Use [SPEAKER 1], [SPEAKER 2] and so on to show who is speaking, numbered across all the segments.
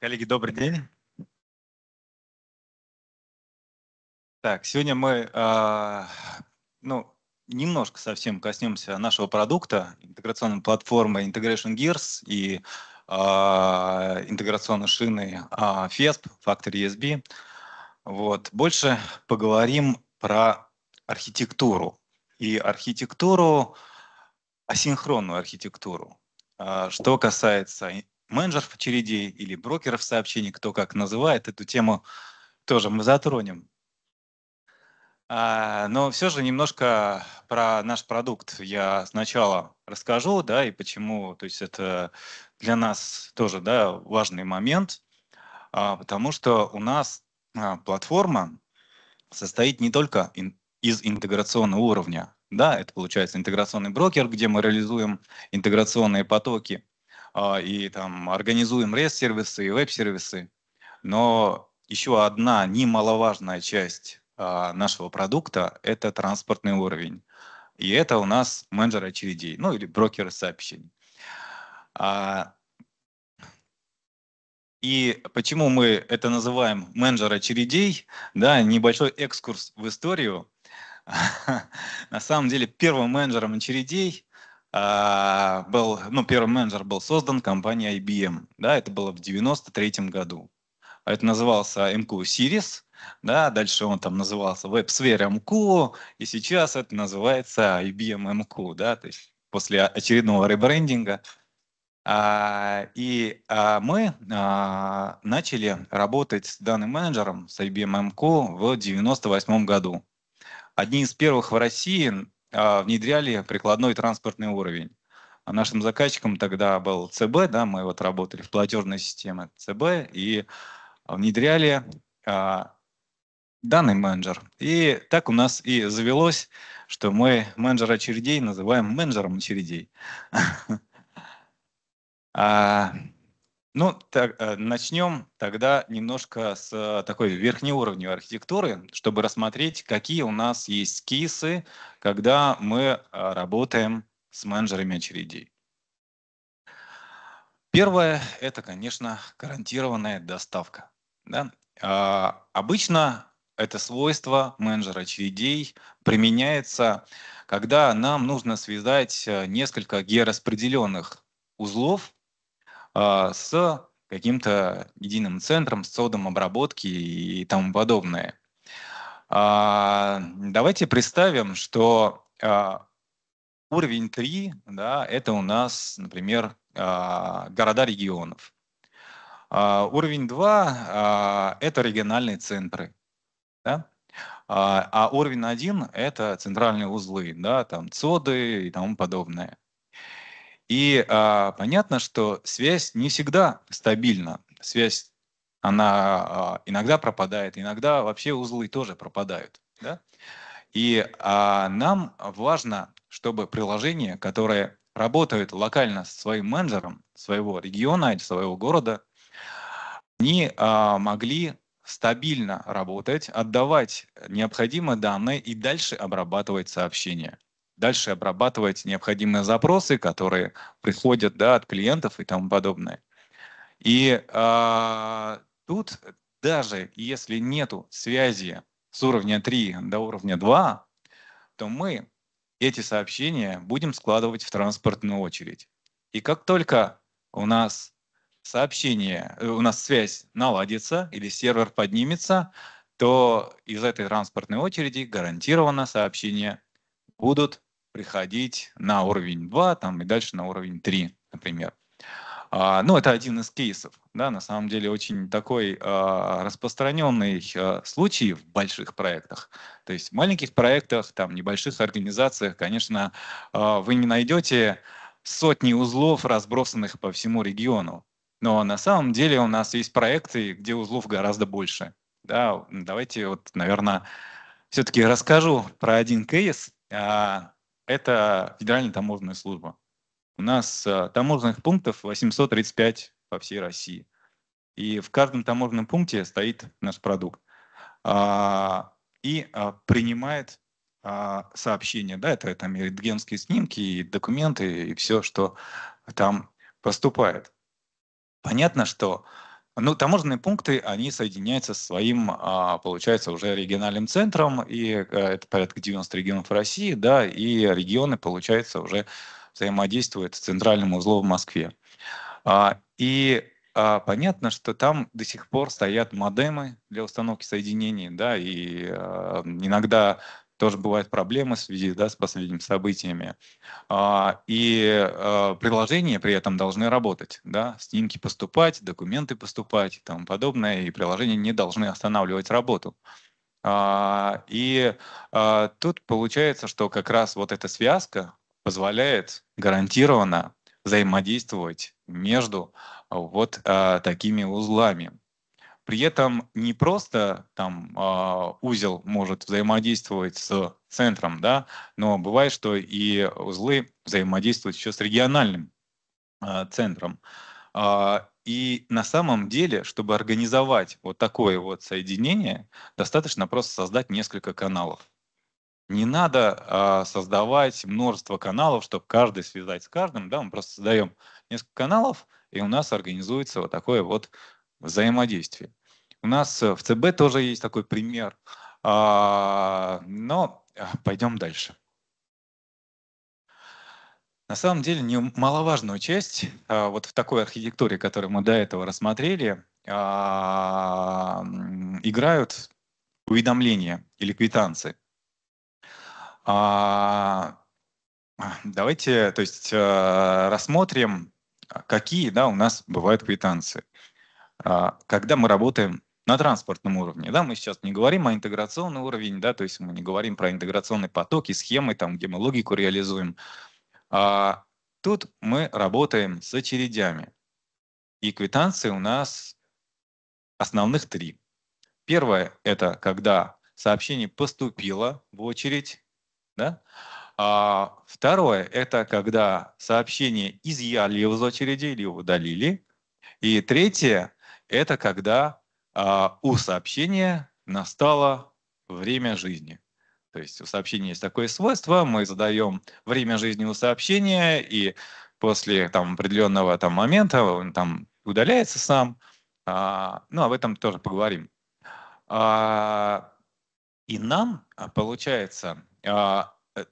[SPEAKER 1] Коллеги, добрый день. Так, сегодня мы э, ну, немножко совсем коснемся нашего продукта, интеграционной платформы Integration Gears и э, интеграционной шины э, а, FESP, Factory ESB. Вот. Больше поговорим про архитектуру и архитектуру, асинхронную архитектуру. Что касается менеджеров очередей или брокеров сообщений, кто как называет эту тему, тоже мы затронем. А, но все же немножко про наш продукт я сначала расскажу, да, и почему, то есть это для нас тоже, да, важный момент, а, потому что у нас а, платформа состоит не только из интеграционного уровня, да, это получается интеграционный брокер, где мы реализуем интеграционные потоки, а, и там организуем REST-сервисы и веб-сервисы. Но еще одна немаловажная часть а, нашего продукта – это транспортный уровень. И это у нас менеджер очередей, ну или брокер сообщений. А, и почему мы это называем менеджер очередей, да, небольшой экскурс в историю. На самом деле первым менеджером очередей а, был, ну, первый менеджер был создан компанией IBM, да, это было в 93 году. Это назывался MQ Series, да, дальше он там назывался WebSphere MQ, и сейчас это называется IBM MQ, да, то есть после очередного ребрендинга. А, и а мы а, начали работать с данным менеджером, с IBM MQ в 98 году. Одни из первых в России а, внедряли прикладной транспортный уровень. А нашим заказчиком тогда был ЦБ, да, мы вот работали в платежной системе ЦБ и внедряли а, данный менеджер. И так у нас и завелось, что мы менеджер очередей называем менеджером очередей. А, ну, так, э, начнем тогда немножко с э, такой верхней уровня архитектуры, чтобы рассмотреть, какие у нас есть кейсы, когда мы э, работаем с менеджерами очередей. Первое – это, конечно, гарантированная доставка. Да? А, обычно это свойство менеджера очередей применяется, когда нам нужно связать несколько геораспределенных узлов а, с каким-то единым центром, с цодом обработки и тому подобное. А, давайте представим, что а, уровень 3 да, – это у нас, например, города регионов. Уровень 2 – это региональные центры. Да? А уровень 1 – это центральные узлы, да, там ЦОДы и тому подобное. И а, понятно, что связь не всегда стабильна. Связь, она а, иногда пропадает, иногда вообще узлы тоже пропадают. Да? И а, нам важно, чтобы приложения, которые работают локально с своим менеджером своего региона или своего города, они а, могли стабильно работать, отдавать необходимые данные и дальше обрабатывать сообщения дальше обрабатывать необходимые запросы, которые приходят да, от клиентов и тому подобное. И а, тут даже если нету связи с уровня 3 до уровня 2, то мы эти сообщения будем складывать в транспортную очередь. И как только у нас сообщение, э, у нас связь наладится или сервер поднимется, то из этой транспортной очереди гарантированно сообщения будут приходить на уровень 2 там, и дальше на уровень 3, например. А, ну, это один из кейсов. Да, на самом деле очень такой а, распространенный а, случай в больших проектах. То есть в маленьких проектах, там, небольших организациях, конечно, а, вы не найдете сотни узлов, разбросанных по всему региону. Но на самом деле у нас есть проекты, где узлов гораздо больше. Да, давайте вот, наверное, все-таки расскажу про один кейс. А, это Федеральная таможенная служба. У нас э, таможенных пунктов 835 по всей России. И в каждом таможенном пункте стоит наш продукт. А, и а, принимает а, сообщения, да, это там и рентгенские снимки, и документы, и все, что там поступает. Понятно, что ну, таможенные пункты, они соединяются с своим, а, получается, уже региональным центром, и э, это порядка 90 регионов России, да, и регионы, получается, уже взаимодействуют с центральным узлом в Москве. А, и а, понятно, что там до сих пор стоят модемы для установки соединений, да, и э, иногда тоже бывают проблемы в связи да, с последними событиями. А, и а, приложения при этом должны работать, да, снимки поступать, документы поступать и тому подобное, и приложения не должны останавливать работу. А, и тут получается, что как раз вот эта связка позволяет гарантированно взаимодействовать между вот такими узлами. При этом не просто там а, узел может взаимодействовать с центром, да, но бывает, что и узлы взаимодействуют еще с региональным а, центром. А, и на самом деле, чтобы организовать вот такое вот соединение, достаточно просто создать несколько каналов. Не надо э, создавать множество каналов, чтобы каждый связать с каждым. Да? Мы просто создаем несколько каналов, и у нас организуется вот такое вот взаимодействие. У нас э, в ЦБ тоже есть такой пример. А, но э, пойдем дальше. На самом деле немаловажную часть э, вот в такой архитектуре, которую мы до этого рассмотрели, а, играют уведомления или квитанции. А, давайте то есть, рассмотрим, какие да, у нас бывают квитанции. Когда мы работаем на транспортном уровне. Да, мы сейчас не говорим о интеграционном уровне, да, то есть мы не говорим про интеграционные потоки, схемы, там, где мы логику реализуем. А тут мы работаем с очередями. И квитанции у нас основных три. Первое – это когда сообщение поступило в очередь. Да? А второе – это когда сообщение изъяли из очереди или удалили. И третье – это когда а, у сообщения настало время жизни. То есть у сообщения есть такое свойство, мы задаем время жизни у сообщения, и после там, определенного там, момента он там удаляется сам. А, ну, об этом тоже поговорим. А, и нам а, получается, а, э,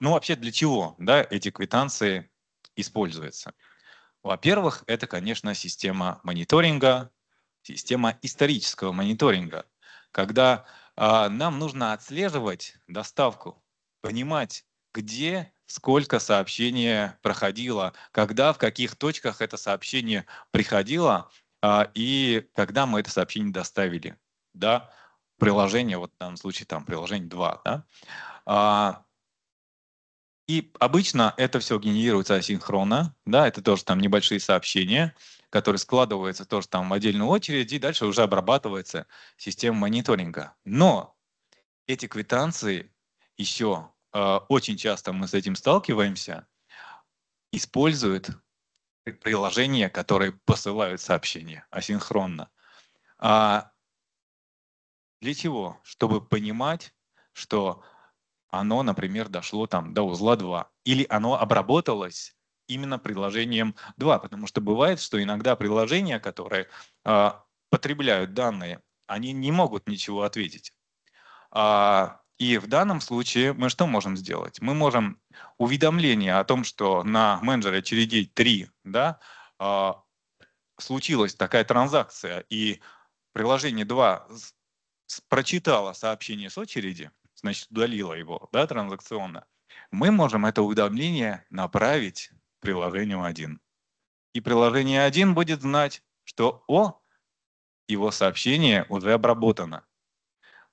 [SPEAKER 1] ну вообще для чего да, эти квитанции используются? Во-первых, это, конечно, система мониторинга, система исторического мониторинга, когда а, нам нужно отслеживать доставку, понимать, где сколько сообщение проходило, когда, в каких точках это сообщение приходило а, и когда мы это сообщение доставили. Да? Приложение, вот в данном случае там приложение 2. Да? А, и обычно это все генерируется асинхронно, да, это тоже там небольшие сообщения, которые складываются тоже там в отдельную очередь, и дальше уже обрабатывается система мониторинга. Но эти квитанции еще э, очень часто мы с этим сталкиваемся, используют приложения, которые посылают сообщения асинхронно. А для чего? Чтобы понимать, что оно, например, дошло там до узла 2, или оно обработалось именно приложением 2, потому что бывает, что иногда приложения, которые э, потребляют данные, они не могут ничего ответить. А, и в данном случае мы что можем сделать? Мы можем уведомление о том, что на менеджере очередей 3 да, э, случилась такая транзакция, и приложение 2 прочитало сообщение с очереди, значит, удалила его да, транзакционно, мы можем это уведомление направить приложению 1. И приложение 1 будет знать, что о, его сообщение уже обработано.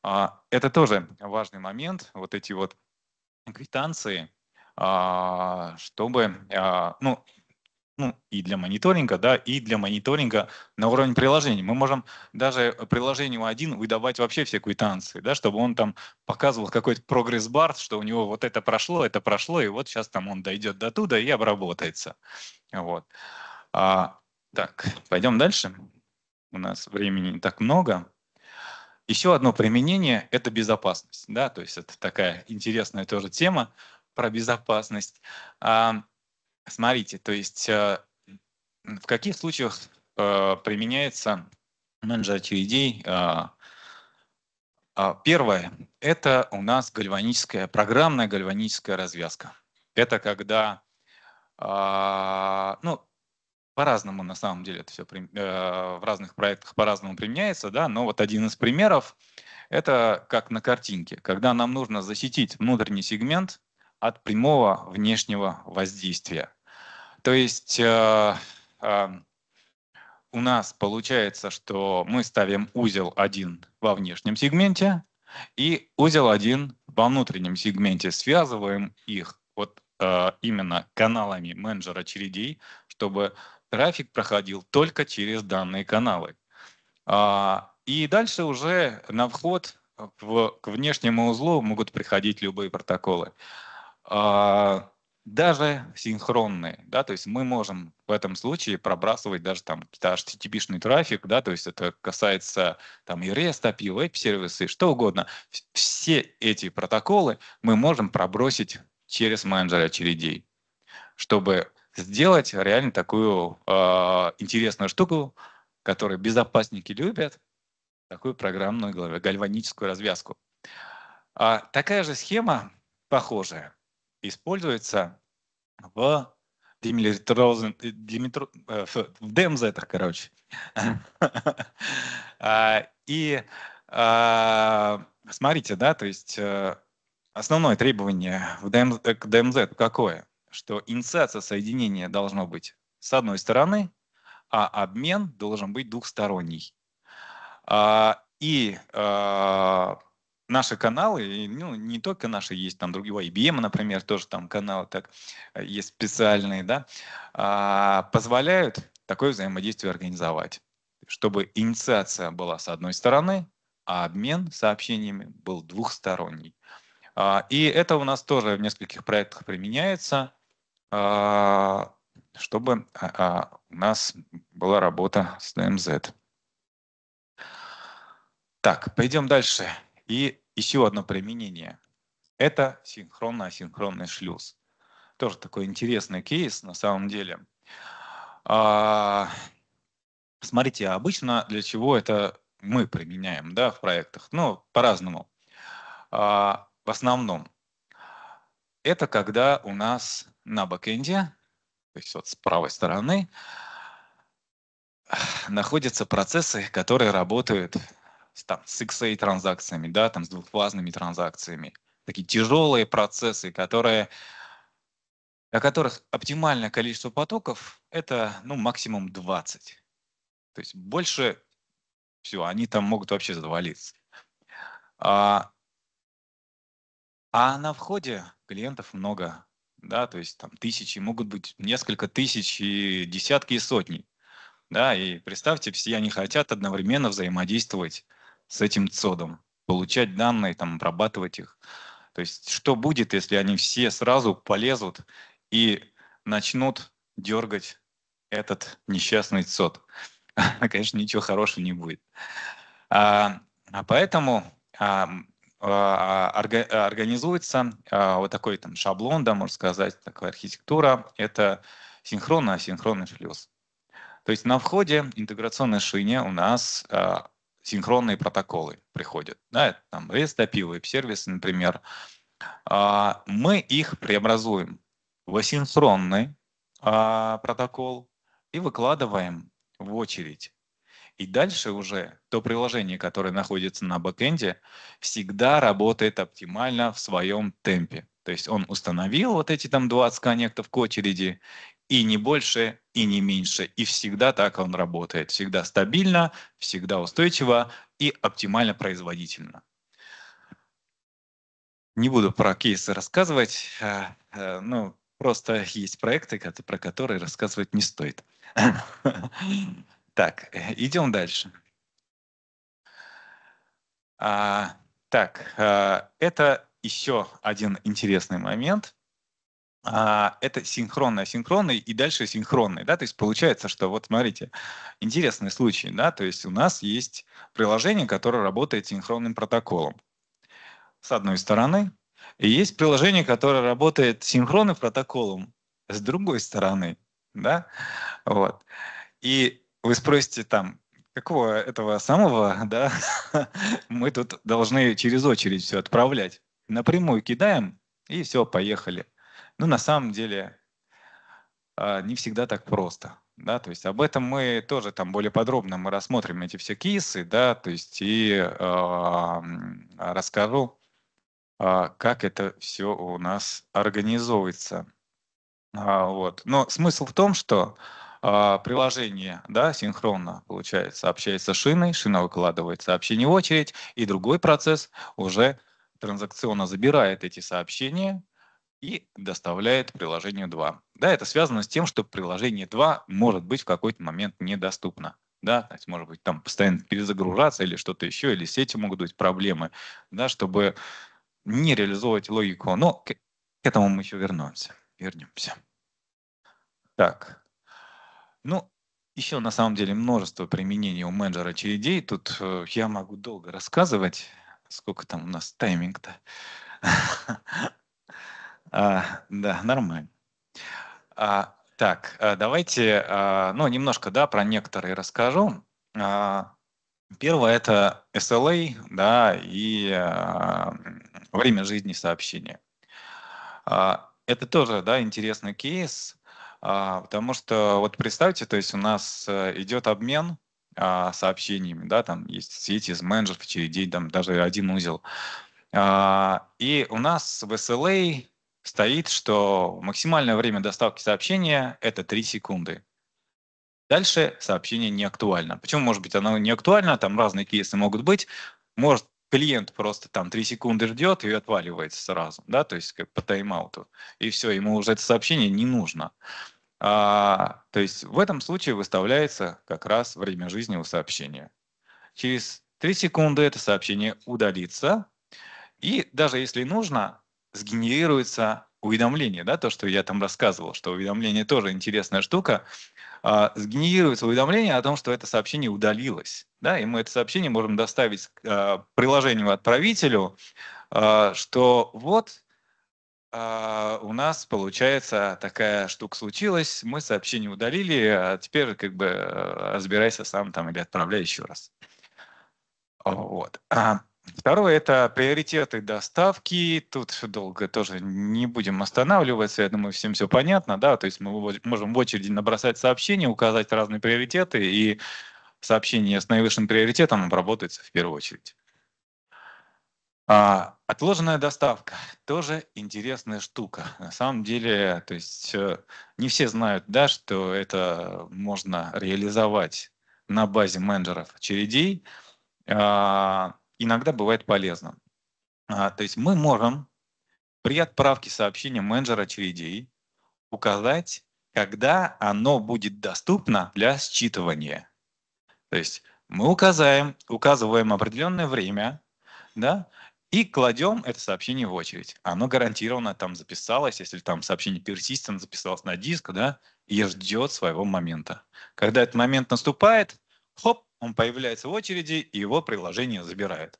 [SPEAKER 1] А, это тоже важный момент, вот эти вот квитанции, а, чтобы, а, ну, ну, и для мониторинга, да, и для мониторинга на уровне приложений. Мы можем даже приложению один выдавать вообще все квитанции, да, чтобы он там показывал какой-то прогресс-бар, что у него вот это прошло, это прошло, и вот сейчас там он дойдет до туда и обработается. Вот. А, так, пойдем дальше. У нас времени не так много. Еще одно применение – это безопасность. Да? То есть это такая интересная тоже тема про безопасность. А, Смотрите, то есть э, в каких случаях э, применяется менеджер очередей? А, а, первое – это у нас гальваническая, программная гальваническая развязка. Это когда, а, ну, по-разному на самом деле это все э, в разных проектах по-разному применяется, да, но вот один из примеров – это как на картинке, когда нам нужно защитить внутренний сегмент от прямого внешнего воздействия. То есть э, э, у нас получается, что мы ставим узел 1 во внешнем сегменте и узел 1 во внутреннем сегменте. Связываем их вот э, именно каналами менеджера чередей, чтобы трафик проходил только через данные каналы. А, и дальше уже на вход в, к внешнему узлу могут приходить любые протоколы. А, даже синхронные, да, то есть мы можем в этом случае пробрасывать даже там какие-то HTTP-шный трафик, да, то есть это касается там и REST API, веб-сервисы, что угодно. Все эти протоколы мы можем пробросить через менеджер очередей, чтобы сделать реально такую э, интересную штуку, которую безопасники любят, такую программную гальваническую развязку. А такая же схема похожая – используется в демилитарозен, э, демитро, э, в короче. А, и а, смотрите, да, то есть э, основное требование в ДМЗ, к ДМЗ какое? Что инициация соединения должно быть с одной стороны, а обмен должен быть двухсторонний. А, и наши каналы, ну, не только наши, есть там другие, IBM, например, тоже там каналы так, э, есть специальные, да, а, позволяют такое взаимодействие организовать, чтобы инициация была с одной стороны, а обмен сообщениями был двухсторонний. А, и это у нас тоже в нескольких проектах применяется, а, чтобы у нас была работа с ДМЗ. Так, пойдем дальше. И еще одно применение – это синхронно-асинхронный шлюз. Тоже такой интересный кейс на самом деле. А, смотрите, обычно для чего это мы применяем да, в проектах? Ну, по-разному. А, в основном это когда у нас на бэкэнде, то есть вот с правой стороны, находятся процессы, которые работают там, с XA транзакциями, да, там, с двухфазными транзакциями. Такие тяжелые процессы, которые, для которых оптимальное количество потоков – это ну, максимум 20. То есть больше все, они там могут вообще завалиться. А, а на входе клиентов много, да, то есть там тысячи, могут быть несколько тысяч и десятки и сотни. Да, и представьте, все они хотят одновременно взаимодействовать с этим цодом, получать данные, там, обрабатывать их. То есть что будет, если они все сразу полезут и начнут дергать этот несчастный цод Конечно, ничего хорошего не будет. А, а поэтому а, а, организуется а, вот такой там шаблон, да, можно сказать, такая архитектура. Это синхронно-асинхронный шлюз. То есть на входе интеграционной шине у нас а, синхронные протоколы приходят. Да, там REST API, веб-сервисы, например. А, мы их преобразуем в асинхронный а, протокол и выкладываем в очередь. И дальше уже то приложение, которое находится на бэкэнде, всегда работает оптимально в своем темпе. То есть он установил вот эти там 20 коннектов к очереди, и не больше, и не меньше. И всегда так он работает. Всегда стабильно, всегда устойчиво и оптимально производительно. Не буду про кейсы рассказывать. Э, э, ну, просто есть проекты, про которые рассказывать не стоит. Так, идем дальше. А, так, э, это еще один интересный момент – а, это синхронное, синхронный и дальше синхронный, да, то есть получается, что вот смотрите, интересный случай, да, то есть у нас есть приложение, которое работает синхронным протоколом, с одной стороны, и есть приложение, которое работает синхронным протоколом, с другой стороны, да, вот. И вы спросите там, какого этого самого, да, мы тут должны через очередь все отправлять. Напрямую кидаем, и все, поехали. Ну, на самом деле, а, не всегда так просто. Да, то есть об этом мы тоже там более подробно мы рассмотрим эти все кейсы, да, то есть и э, расскажу, э, как это все у нас организовывается. А, вот. Но смысл в том, что э, приложение да, синхронно, получается, общается с шиной, шина выкладывает сообщение в очередь, и другой процесс уже транзакционно забирает эти сообщения, и доставляет приложение 2. Да, это связано с тем, что приложение 2 может быть в какой-то момент недоступно. Да, то есть, может быть, там постоянно перезагружаться или что-то еще, или сети могут быть проблемы, да, чтобы не реализовывать логику. Но к этому мы еще вернемся. Вернемся. Так. Ну, еще на самом деле множество применений у менеджера очередей. Тут э, я могу долго рассказывать, сколько там у нас тайминг-то. А, да, нормально. А, так, э, давайте, э, ну, немножко, да, про некоторые расскажу. А, первое – это SLA, да, и э, время жизни сообщения. А, это тоже, да, интересный кейс, а, потому что, вот представьте, то есть у нас идет обмен сообщениями, да, там есть сети из менеджеров, очередей, там даже один узел. И у нас в SLA стоит, что максимальное время доставки сообщения – это 3 секунды. Дальше сообщение не актуально. Почему может быть оно не актуально? Там разные кейсы могут быть. Может, клиент просто там 3 секунды ждет и отваливается сразу, да, то есть как по тайм-ауту. И все, ему уже это сообщение не нужно. А, то есть в этом случае выставляется как раз время жизни у сообщения. Через 3 секунды это сообщение удалится. И даже если нужно, сгенерируется уведомление, да, то, что я там рассказывал, что уведомление тоже интересная штука, э, сгенерируется уведомление о том, что это сообщение удалилось, да, и мы это сообщение можем доставить э, приложению отправителю, э, что вот э, у нас, получается, такая штука случилась, мы сообщение удалили, а теперь как бы разбирайся сам там или отправляй еще раз. Вот. Второе – это приоритеты доставки. Тут все долго тоже не будем останавливаться. Я думаю, всем все понятно. да. То есть мы можем в очереди набросать сообщения, указать разные приоритеты, и сообщение с наивысшим приоритетом обработается в первую очередь. А, отложенная доставка тоже интересная штука. На самом деле, то есть э, не все знают, да, что это можно реализовать на базе менеджеров очередей. А, иногда бывает полезно. А, то есть мы можем при отправке сообщения менеджера очередей указать, когда оно будет доступно для считывания. То есть мы указаем, указываем определенное время, да, и кладем это сообщение в очередь. Оно гарантированно там записалось, если там сообщение persistent записалось на диск, да, и ждет своего момента. Когда этот момент наступает, хоп, он появляется в очереди, и его приложение забирает.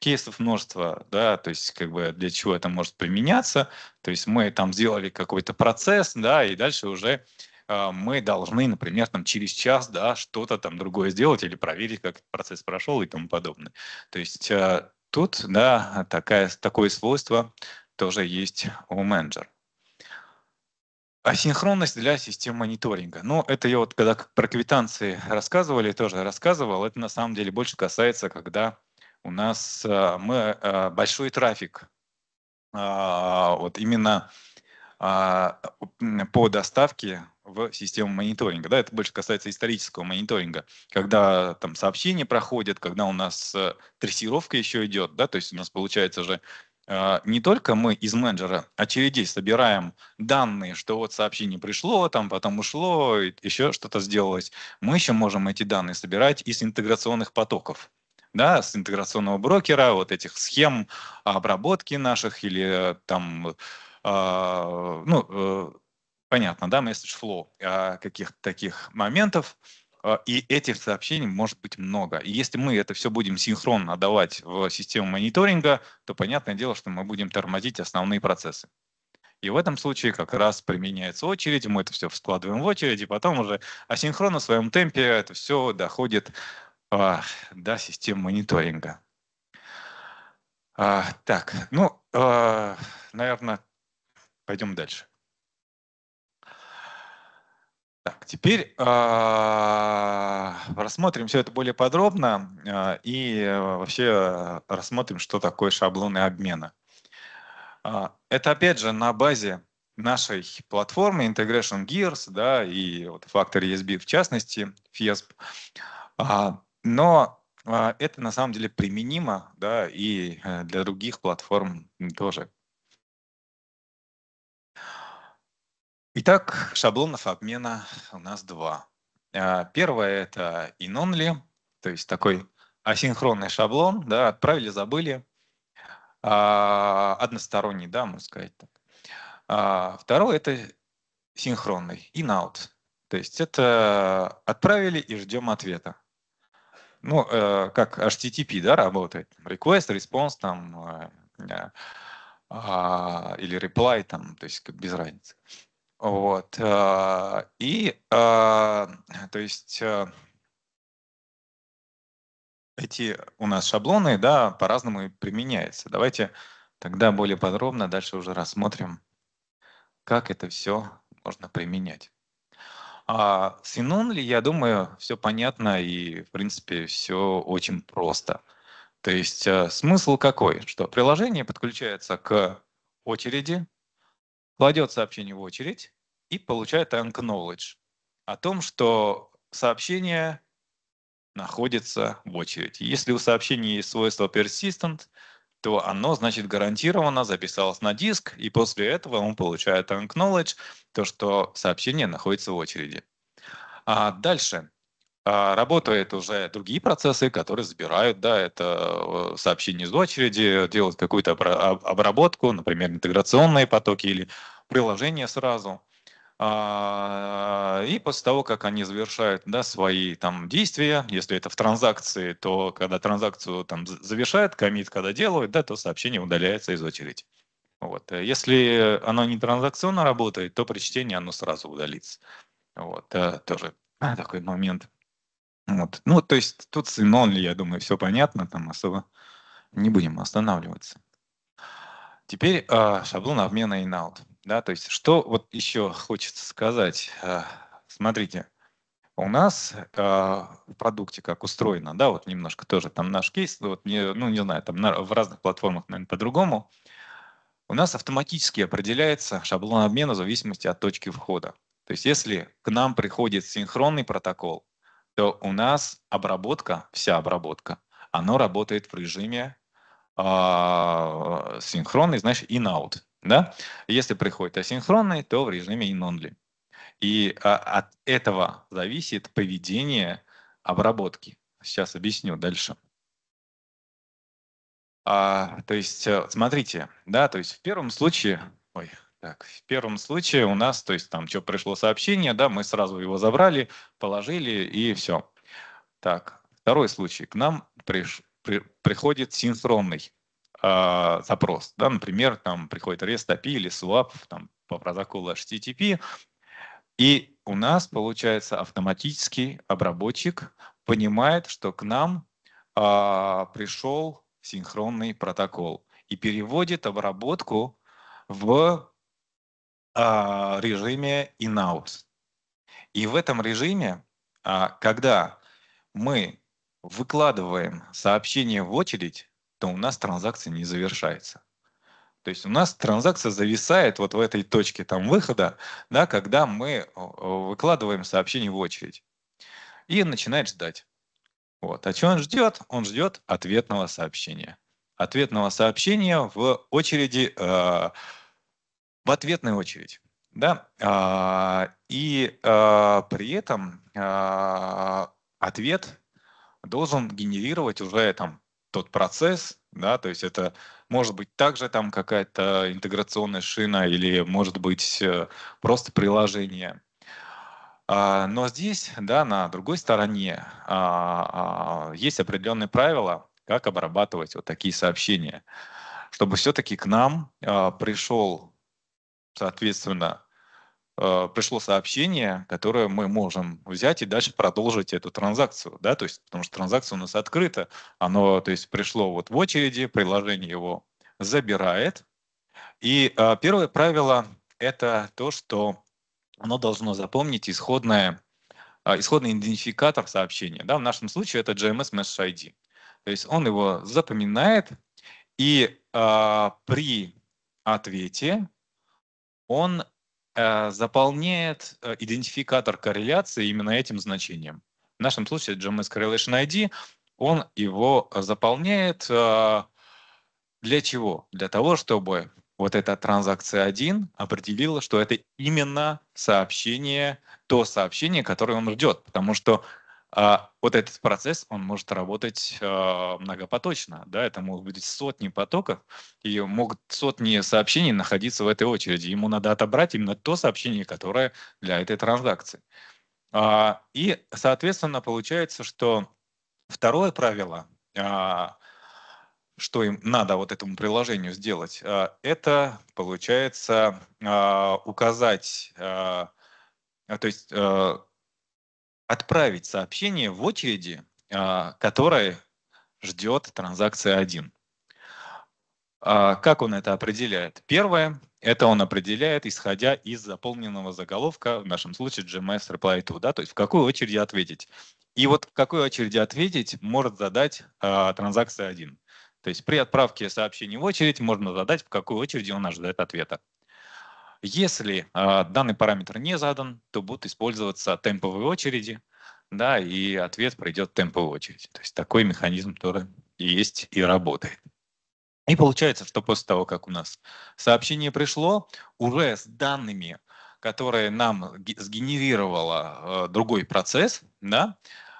[SPEAKER 1] Кейсов множество, да, то есть как бы для чего это может применяться. То есть мы там сделали какой-то процесс, да, и дальше уже а, мы должны, например, там через час, да, что-то там другое сделать или проверить, как процесс прошел и тому подобное. То есть а, тут, да, такая, такое свойство тоже есть у менеджера. Асинхронность для систем мониторинга. Но ну, это я вот когда про квитанции рассказывали, тоже рассказывал. Это на самом деле больше касается, когда у нас э, мы, э, большой трафик. А, вот именно а, по доставке в систему мониторинга. Да, это больше касается исторического мониторинга, когда там сообщения проходят, когда у нас э, трассировка еще идет, да, то есть у нас получается же а, не только мы из менеджера очередей собираем данные, что вот сообщение пришло, там потом ушло, еще что-то сделалось, мы еще можем эти данные собирать из интеграционных потоков да, с интеграционного брокера, вот этих схем обработки наших или э, там, э, ну, э, понятно, да, message flow э, каких-то таких моментов, Э, и этих сообщений может быть много. И если мы это все будем синхронно отдавать в систему мониторинга, то понятное дело, что мы будем тормозить основные процессы. И в этом случае как раз применяется очередь, мы это все складываем в очередь, и потом уже асинхронно в своем темпе это все доходит э, до системы мониторинга. Э, так, ну, э, а, наверное, пойдем дальше. Так, теперь а, рассмотрим все это более подробно а, и э, вообще рассмотрим, что такое шаблоны обмена. А, это опять же на базе нашей платформы Integration Gears да, и вот Factor ESB в частности, FIESP. но это на самом деле применимо да, и э, для других платформ тоже. Итак, шаблонов обмена у нас два. А, первое – это in-only, то есть такой асинхронный шаблон, да, отправили, забыли, а, односторонний, да, можно сказать так. А, Второе – это синхронный, in-out, то есть это отправили и ждем ответа. Ну, э, как HTTP, да, работает, request, response, там, э, э, или reply, там, то есть без разницы. Вот. Э, и, э, то есть, э, эти у нас шаблоны, да, по-разному применяются. Давайте тогда более подробно дальше уже рассмотрим, как это все можно применять. А с Inonly, я думаю, все понятно и, в принципе, все очень просто. То есть смысл какой? Что приложение подключается к очереди, кладет сообщение в очередь и получает acknowledge о том, что сообщение находится в очереди. Если у сообщения есть свойство persistent, то оно, значит, гарантированно записалось на диск, и после этого он получает acknowledge, то, что сообщение находится в очереди. А дальше. А, работают уже другие процессы, которые забирают, да, это э, сообщение из очереди, делают какую-то обработку, например, интеграционные потоки или приложение сразу. А, и после того, как они завершают да, свои там, действия, если это в транзакции, то когда транзакцию там, завершают, комит, когда делают, да, то сообщение удаляется из очереди. Вот. Э, если оно не транзакционно работает, то при чтении оно сразу удалится. Вот, э, тоже такой момент. Вот. Ну, то есть тут с Нонли, я думаю, все понятно, там особо не будем останавливаться. Теперь э, шаблон обмена in-out. Да, то есть что вот еще хочется сказать. Э, смотрите, у нас э, в продукте как устроено, да, вот немножко тоже там наш кейс, вот не, ну не знаю, там на, в разных платформах, наверное, по-другому. У нас автоматически определяется шаблон обмена в зависимости от точки входа. То есть если к нам приходит синхронный протокол, то у нас обработка, вся обработка, она работает в режиме а, синхронный, значит, in-out. Да? Если приходит асинхронный, то в режиме in-only. И э, от этого зависит поведение обработки. Сейчас объясню дальше. А, то есть, э, смотрите, да, то есть в первом случае, ой, так, в первом случае у нас, то есть там что пришло сообщение, да, мы сразу его забрали, положили и все. Так, второй случай. К нам приш, при, приходит синхронный э, запрос, да, например, там приходит REST API или SWAP там, по протоколу HTTP, и у нас, получается, автоматический обработчик понимает, что к нам э, а, пришел синхронный протокол и переводит обработку в а, режиме in-house. И в этом режиме, а, когда мы выкладываем сообщение в очередь, то у нас транзакция не завершается. То есть у нас транзакция зависает вот в этой точке там выхода, да, когда мы выкладываем сообщение в очередь. И начинает ждать. Вот. А чего он ждет? Он ждет ответного сообщения. Ответного сообщения в очереди э, в ответную очередь. Да? А, и а, при этом а, ответ должен генерировать уже там тот процесс, да, то есть это может быть также там какая-то интеграционная шина или может быть э, просто приложение. Но здесь, да, на другой стороне есть определенные правила, как обрабатывать вот такие сообщения, чтобы все-таки к нам пришел Соответственно, э, пришло сообщение, которое мы можем взять и дальше продолжить эту транзакцию, да, то есть потому что транзакция у нас открыта, оно, то есть пришло вот в очереди, приложение его забирает. И э, первое правило это то, что оно должно запомнить исходное, э, исходный идентификатор сообщения, да, в нашем случае это GMS Mesh ID, то есть он его запоминает и э, при ответе он э, заполняет э, идентификатор корреляции именно этим значением. В нашем случае GMS Correlation ID, он его э, заполняет э, для чего? Для того, чтобы вот эта транзакция 1 определила, что это именно сообщение, то сообщение, которое он ждет. Потому что а вот этот процесс, он может работать а, многопоточно, да, это могут быть сотни потоков, и могут сотни сообщений находиться в этой очереди. Ему надо отобрать именно то сообщение, которое для этой транзакции. А, и, соответственно, получается, что второе правило, а, что им надо вот этому приложению сделать, это, получается, указать, то есть отправить сообщение в очереди, а, которая ждет транзакция 1. А, как он это определяет? Первое, это он определяет, исходя из заполненного заголовка, в нашем случае GMS reply to, да, то есть в какую очередь ответить. И вот в какой очереди ответить может задать а, транзакция 1. То есть при отправке сообщений в очередь можно задать, в какой очереди он ожидает ответа. Если э, данный параметр не задан, то будут использоваться темповые очереди, да, и ответ пройдет темповую очередь. То есть такой механизм тоже есть и работает. И получается, что после того, как у нас сообщение пришло, уже с данными, которые нам сгенерировало э, другой процесс, да,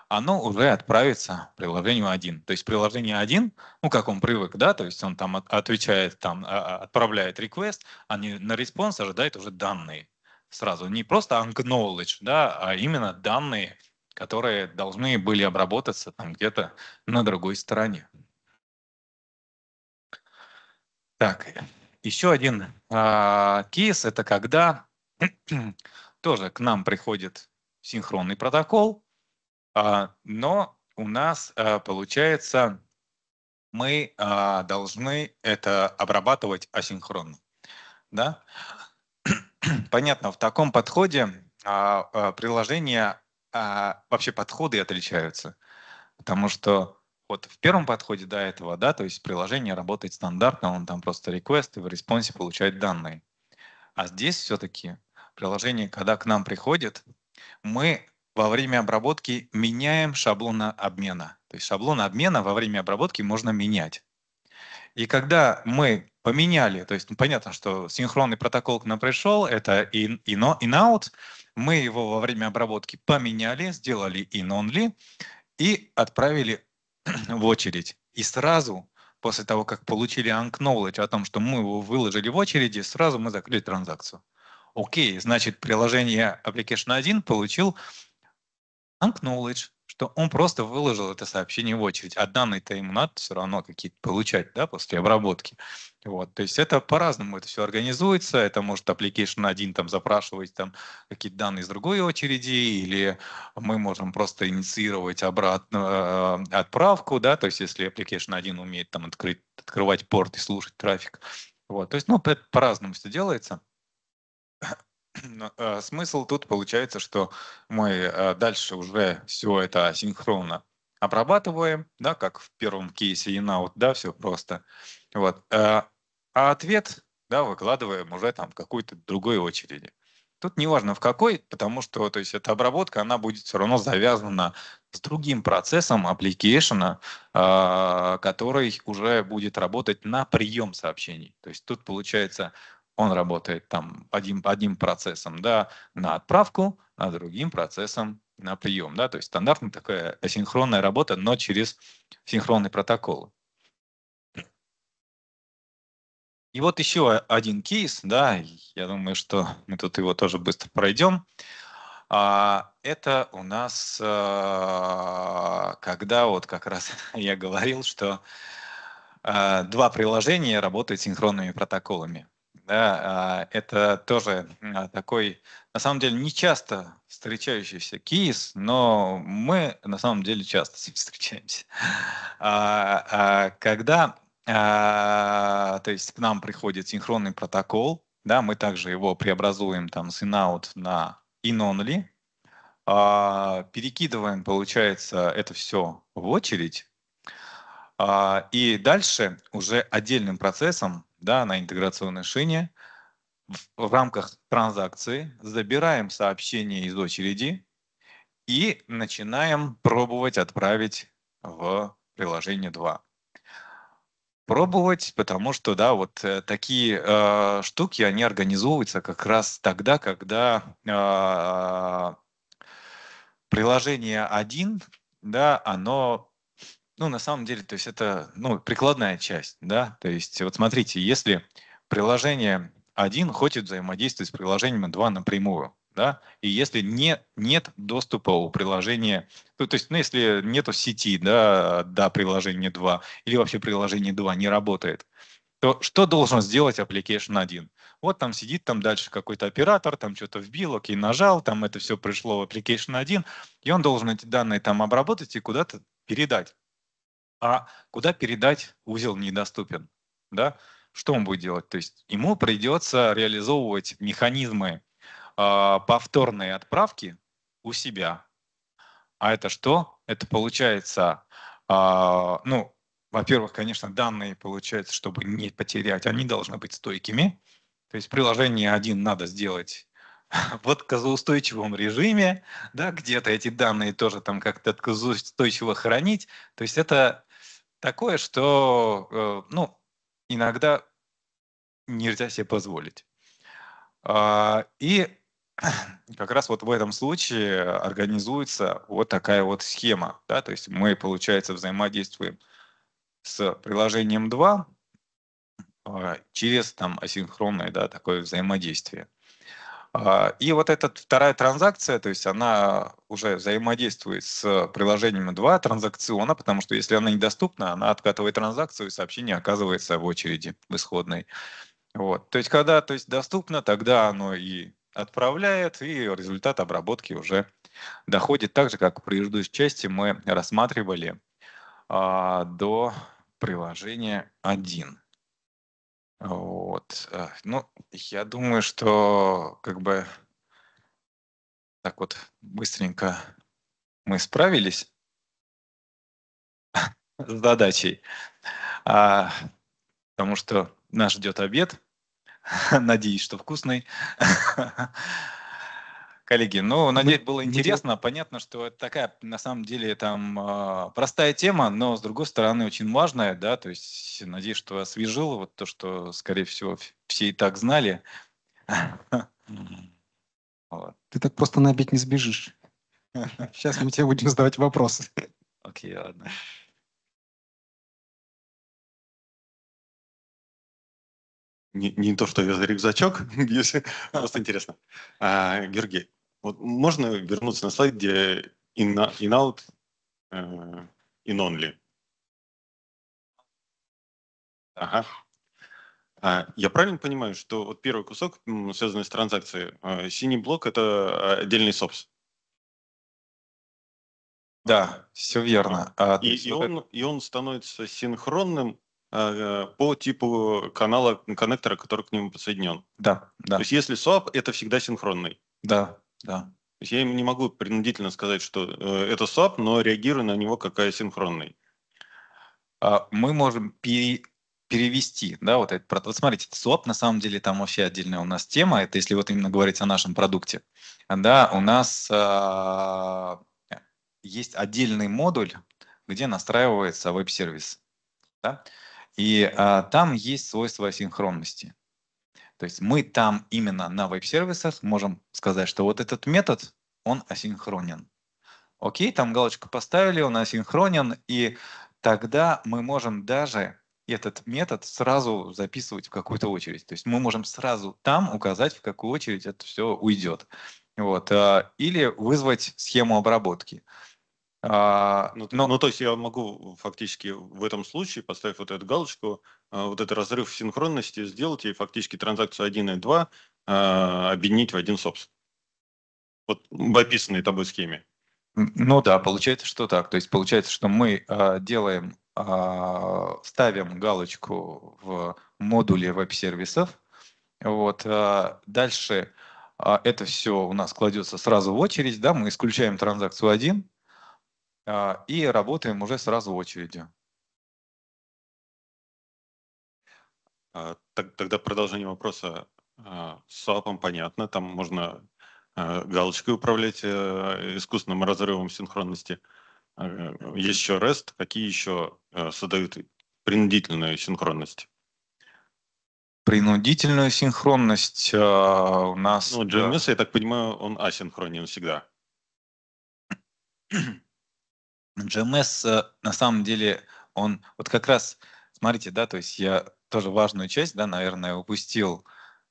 [SPEAKER 1] оно уже отправится приложению 1. То есть приложение 1, ну, как он привык, да, то есть он там отвечает, там, а, а, отправляет request, они а на респонс ожидает уже данные сразу. Не просто acknowledge, да, а именно данные, которые должны были обработаться там где-то на другой стороне. Так, еще один э, кейс – это когда тоже к нам приходит синхронный протокол, а, но у нас э, получается, мы а, должны это обрабатывать асинхронно. Да? Понятно, в таком подходе а, приложения, вообще подходы отличаются, потому что вот в первом подходе до этого, да, то есть приложение работает стандартно, он там просто request и в респонсе получает данные. А здесь все-таки приложение, когда к нам приходит, мы во время обработки меняем шаблон обмена. То есть шаблон обмена во время обработки можно менять. И когда мы поменяли, то есть ну, понятно, что синхронный протокол к нам пришел, это in, in, in-out, мы его во время обработки поменяли, сделали in-only и отправили в очередь. И сразу после того, как получили unknowledge о том, что мы его выложили в очереди, сразу мы закрыли транзакцию. Окей, значит, приложение Application 1 получил acknowledge, что он просто выложил это сообщение в очередь, а данные-то ему надо все равно какие-то получать, да, после обработки. Вот, то есть это по-разному это все организуется, это может application один там запрашивать там какие-то данные из другой очереди, или мы можем просто инициировать обратно э, отправку, да, то есть если application один умеет там открыть, открывать порт и слушать трафик, вот, то есть, ну, это по-разному все делается. Э, смысл тут получается, что мы э, дальше уже все это синхронно обрабатываем, да, как в первом кейсе in-out, да, все просто. Вот. Э, а ответ, да, выкладываем уже там какой-то другой очереди. Тут не важно в какой, потому что то есть эта обработка, она будет все равно завязана с другим процессом application, который уже будет работать на прием сообщений. То есть тут получается он работает там одним одним процессом да, на отправку, а другим процессом на прием. Да? То есть стандартная такая асинхронная работа, но через синхронный протокол. И вот еще один кейс, да, я думаю, что мы тут его тоже быстро пройдем. А, это у нас, а, когда вот как раз я говорил, что а, два приложения работают синхронными протоколами. Да, а, это тоже а, такой, на самом деле, не часто встречающийся кейс, но мы на самом деле часто с ним встречаемся. А, когда то есть к нам приходит синхронный протокол, да, мы также его преобразуем там с in-out на in-only, перекидываем, получается, это все в очередь, и дальше уже отдельным процессом да, на интеграционной шине, в рамках транзакции забираем сообщение из очереди и начинаем пробовать отправить в приложение 2. Пробовать, потому что, да, вот э, такие э, штуки, они организовываются как раз тогда, когда э, приложение 1, да, оно ну, на самом деле, то есть это ну, прикладная часть, да, то есть вот смотрите, если приложение один хочет взаимодействовать с приложением 2 напрямую, да, и если не, нет доступа у приложения, то, ну, то есть, ну, если нету сети, да, до приложения 2, или вообще приложение 2 не работает, то что должен сделать application 1? Вот там сидит там дальше какой-то оператор, там что-то вбил, окей, нажал, там это все пришло в application 1, и он должен эти данные там обработать и куда-то передать а куда передать узел недоступен, да, что он будет делать? То есть ему придется реализовывать механизмы э, повторной отправки у себя. А это что? Это получается, э, ну, во-первых, конечно, данные получается, чтобы не потерять, они должны быть стойкими. То есть приложение один надо сделать в отказоустойчивом режиме, да, где-то эти данные тоже там как-то отказоустойчиво хранить. То есть это такое, что э, ну, иногда нельзя себе позволить. А, и как раз вот в этом случае организуется вот такая вот схема. Да? То есть мы, получается, взаимодействуем с приложением 2 а, через там асинхронное да, такое взаимодействие. А, и вот эта вторая транзакция, то есть она уже взаимодействует с приложением 2 транзакциона, потому что если она недоступна, она откатывает транзакцию, и сообщение оказывается в очереди, в исходной. Вот. То есть когда то есть, доступно, тогда оно и отправляет, и результат обработки уже доходит так же, как в предыдущей части мы рассматривали а, до приложения 1. Вот. Э, ну, я думаю, что как бы так вот быстренько мы справились с задачей, а, потому что нас ждет обед. Надеюсь, что вкусный. Коллеги, ну, надеюсь, было интересно. Понятно, что это такая, на самом деле, там а, простая тема, но, с другой стороны, очень важная, да, то есть, надеюсь, что освежил вот то, что, скорее всего, все и так знали. Ты
[SPEAKER 2] так просто
[SPEAKER 3] на обед не сбежишь. Сейчас мы тебе будем задавать вопросы.
[SPEAKER 1] Окей, ладно.
[SPEAKER 3] не, не то, что я за рюкзачок, а. просто интересно. А, Георгий, вот
[SPEAKER 2] можно вернуться на слайд, где in, in out, э, in only. Ага. А, я правильно понимаю, что вот первый кусок, связанный с транзакцией, э, синий блок – это э, отдельный собс? Да, все верно. А, и, и, он, и он становится синхронным по типу канала коннектора, который к нему подсоединен. Да, да. То есть если swap, это всегда синхронный. Да, да. То есть я им не могу принудительно сказать, что э, это SAP, но реагирую на него как асинхронный.
[SPEAKER 1] А мы можем пере, перевести, да, вот этот Вот смотрите, SOP на самом деле там вообще отдельная у нас тема. Это если вот именно говорить о нашем продукте. Да, у нас э, есть отдельный модуль, где настраивается веб-сервис. Да? И э, там есть свойство асинхронности. То есть мы там именно на веб-сервисах можем сказать, что вот этот метод, он асинхронен. Окей, там галочку поставили, он асинхронен, и тогда мы можем даже этот метод сразу записывать в какую-то очередь. То есть мы можем сразу там указать, в какую очередь это все уйдет. Вот. А, или вызвать схему обработки. А, ну, но... ну, то есть я могу
[SPEAKER 2] фактически в этом случае, поставив вот эту галочку, э, вот этот разрыв синхронности сделать и фактически транзакцию 1 и 2 а, объединить в один собственно. Вот
[SPEAKER 1] в описанной тобой схеме. Ну да, получается, что так. То есть получается, что мы э, делаем, э, ставим галочку в модуле веб-сервисов. Вот, э, дальше э, это все у нас кладется сразу в очередь. Да, мы исключаем транзакцию 1, а, и работаем уже сразу в очереди. А, тогда
[SPEAKER 2] продолжение вопроса. А, с АПом понятно, там можно галочкой управлять э, искусственным разрывом синхронности. Есть еще REST, какие еще создают принудительную синхронность?
[SPEAKER 1] Принудительную синхронность э,
[SPEAKER 2] у нас... Ну, GMS, я так понимаю, он асинхронен
[SPEAKER 1] всегда. GMS э, на самом деле он вот как раз, смотрите, да, то есть я тоже важную часть, да, наверное, упустил.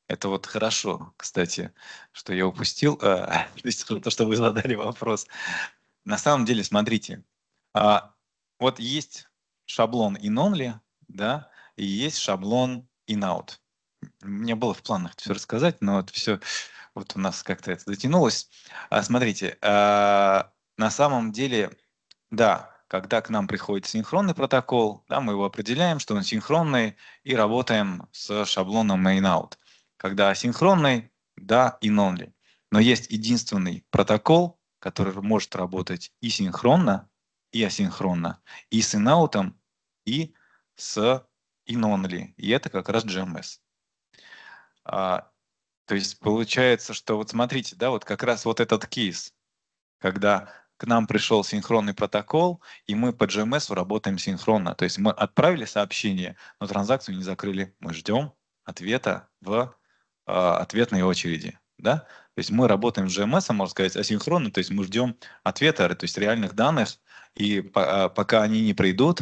[SPEAKER 1] Это вот хорошо, кстати, что я упустил, э, то, что вы задали вопрос. На самом деле, смотрите, а, вот есть шаблон in-only, да, и есть шаблон in-out. Мне было в планах все рассказать, но вот все, вот у нас как-то это затянулось. А, смотрите, а, на самом деле да, когда к нам приходит синхронный протокол, да, мы его определяем, что он синхронный, и работаем с шаблоном main-out. Когда асинхронный, да и only. Но есть единственный протокол, который может работать и синхронно, и асинхронно, и с in и с in only. И это как раз GMS. А, то есть получается, что вот смотрите, да, вот как раз вот этот кейс, когда к нам пришел синхронный протокол, и мы по GMS работаем синхронно. То есть мы отправили сообщение, но транзакцию не закрыли. Мы ждем ответа в э, ответной очереди. Да? То есть мы работаем с GMS, а, можно сказать, асинхронно, то есть мы ждем ответа, то есть реальных данных, и по, а, пока они не придут,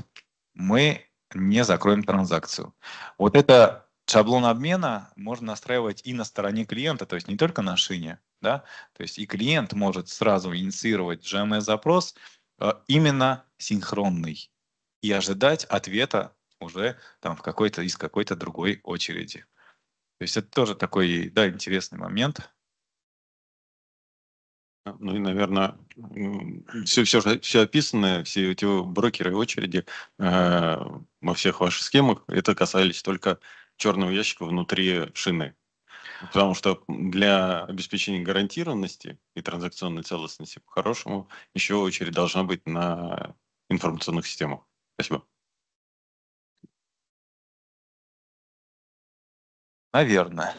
[SPEAKER 1] мы не закроем транзакцию. Вот это шаблон обмена можно настраивать и на стороне клиента, то есть не только на шине. Да? То есть и клиент может сразу инициировать GMS-запрос э, именно синхронный и ожидать ответа уже там в какой-то из какой-то другой очереди. То есть это тоже такой, да, интересный момент.
[SPEAKER 2] Ну и, наверное, все, все, все описанное, все эти брокеры и очереди э, во всех ваших схемах, это касались только черного ящика внутри шины. Потому что для обеспечения гарантированности и транзакционной целостности
[SPEAKER 3] по-хорошему еще очередь должна быть на информационных системах. Спасибо.
[SPEAKER 1] Наверное.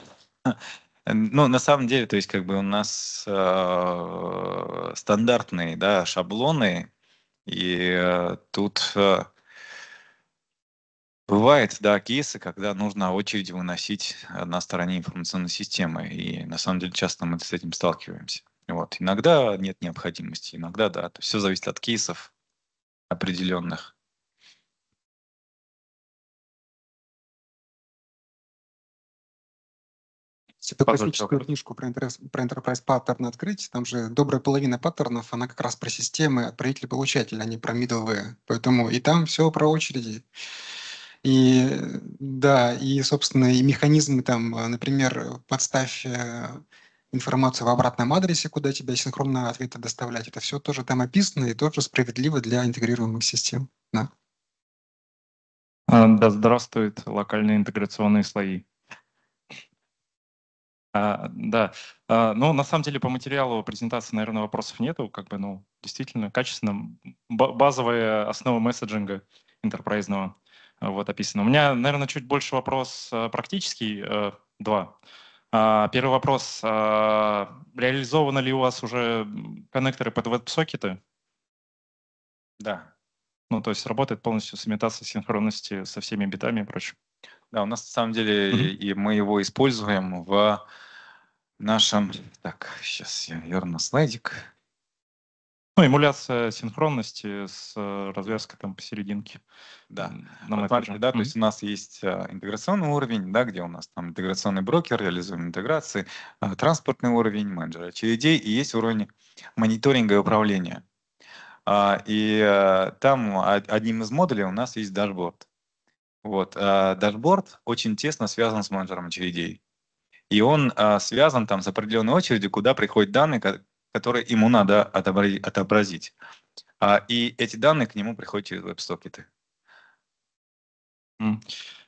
[SPEAKER 1] Ну, на самом деле, то есть, как бы у нас э, стандартные да, шаблоны, и э, тут э, Бывает, да, кейсы, когда нужно очередь выносить э, на стороне информационной системы, и на самом деле часто мы с этим сталкиваемся. Вот. Иногда нет необходимости, иногда да. То все зависит от кейсов определенных.
[SPEAKER 3] Если классическую книжку про Enterprise, про Enterprise Pattern открыть, там же
[SPEAKER 2] добрая половина паттернов, она как раз про системы отправитель-получатель, а, а не про middleware. Поэтому и там все про очереди. И да, и, собственно, и механизмы там, э, например, подставь э, информацию в обратном адресе, куда тебя синхронно ответы доставлять. Это все тоже там описано и тоже справедливо для интегрируемых систем.
[SPEAKER 4] Да, а, да здравствует локальные интеграционные слои. А, да, а, ну на самом деле по материалу презентации, наверное, вопросов нету, как бы, ну действительно качественно базовая основа месседжинга интерпрайзного вот описано. У меня, наверное, чуть больше вопрос э, практический, э, два. А, первый вопрос. А, реализованы ли у вас уже коннекторы под веб-сокеты? Да. Ну, то есть работает полностью с имитацией синхронности со всеми битами и прочим.
[SPEAKER 1] Да, у нас на самом деле mm-hmm. и мы его используем в нашем... Так, сейчас я верну слайдик. Ну, эмуляция синхронности с э, развязкой там посерединке. Да, на Матмарке, да, mm-hmm. то есть у нас есть э, интеграционный уровень, да, где у нас там интеграционный брокер, реализуем интеграции, э, транспортный уровень, менеджер очередей, и есть уровень мониторинга и управления. А, и там одним из модулей у нас есть дашборд. Вот, дашборд очень тесно связан с менеджером очередей. И он связан там с определенной очередью, куда приходят данные, которые ему надо отобразить. а И эти данные к нему приходят через WebSocket.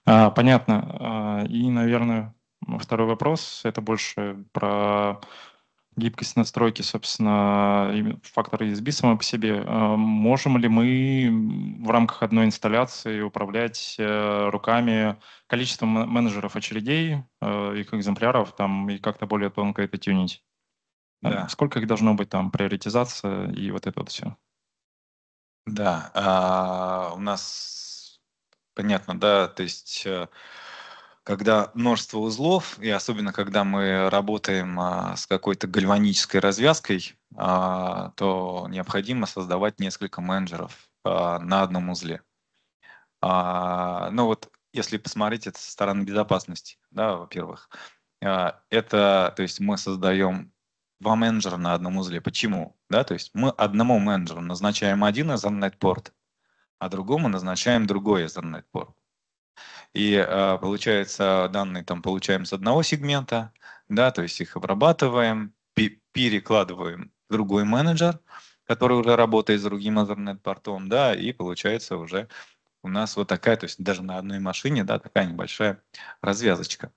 [SPEAKER 4] А, понятно. А, и, наверное, второй вопрос. Это больше про гибкость настройки, собственно, фактор ESB само по себе. А, можем ли мы в рамках одной инсталляции управлять э, руками количеством менеджеров очередей, э, их экземпляров, там, и как-то более тонко это тюнить? Да. Сколько их должно быть там, приоритизация и вот это вот все?
[SPEAKER 1] Да, а, у нас понятно, да, то есть э, когда множество узлов, и особенно когда мы работаем а, с какой-то гальванической развязкой, а, то необходимо создавать несколько менеджеров а, на одном узле. А, ну вот, если посмотреть это со стороны безопасности, да, во-первых, а, это, то есть мы создаем два менеджера на одном узле. Почему? Да, то есть мы одному менеджеру назначаем один Ethernet-порт, а другому назначаем другой Ethernet-порт. И э, получается, данные там получаем с одного сегмента, да, то есть их обрабатываем, перекладываем в другой менеджер, который уже работает с другим Ethernet-портом, да, и получается уже у нас вот такая, то есть даже на одной машине, да, такая небольшая развязочка.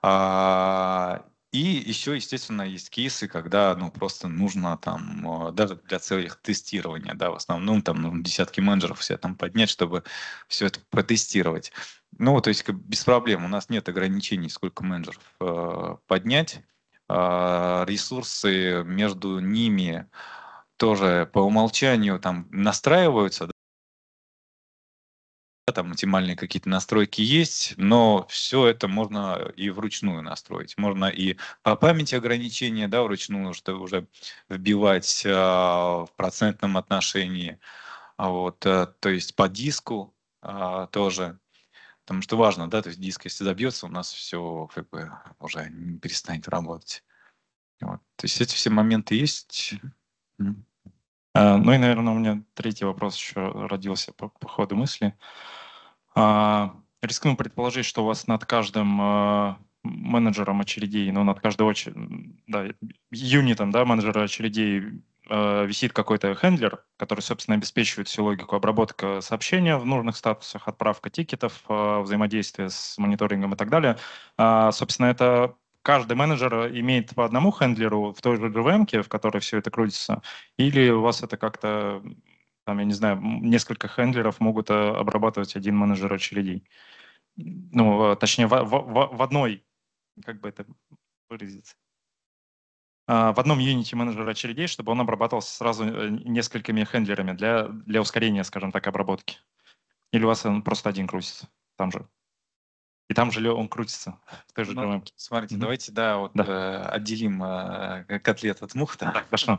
[SPEAKER 1] А, и еще, естественно, есть кейсы, когда ну, просто нужно там, а, даже для целей тестирования, да, в основном там нужно десятки менеджеров все там поднять, чтобы все это протестировать. Ну, то есть без проблем, у нас нет ограничений, сколько менеджеров э, поднять. Э, ресурсы между ними тоже по умолчанию там настраиваются, там оптимальные какие-то настройки есть, но все это можно и вручную настроить. Можно и по памяти ограничения, да, вручную что уже вбивать э, в процентном отношении, а вот, э, то есть по диску э, тоже, потому что важно, да, то есть диск если забьется, у нас все как бы уже не перестанет работать. Вот. То есть эти все моменты есть.
[SPEAKER 4] Ну и, наверное, у меня третий вопрос еще родился по, по ходу мысли. Uh, а, рискну предположить, что у вас над каждым а, менеджером очередей, ну, над каждой очередь, да, юнитом, да, менеджера очередей а, висит какой-то хендлер, который, собственно, обеспечивает всю логику обработка сообщения в нужных статусах, отправка тикетов, взаимодействие с мониторингом и так далее. собственно, это каждый менеджер имеет по одному хендлеру в той же GVM, в которой все это крутится, или у вас это как-то там, я не знаю, несколько хендлеров могут э, обрабатывать один менеджер очередей. Ну, э, точнее, в, в, в одной, как бы это выразиться, а, в одном юните менеджер очередей, чтобы он обрабатывался сразу э, несколькими хендлерами для, для ускорения, скажем так, обработки. Или у вас он просто один крутится там же.
[SPEAKER 1] И там же он крутится в той же ну, Смотрите, mm-hmm. давайте, да, вот да. Э, отделим э, котлет от мух. Да, хорошо.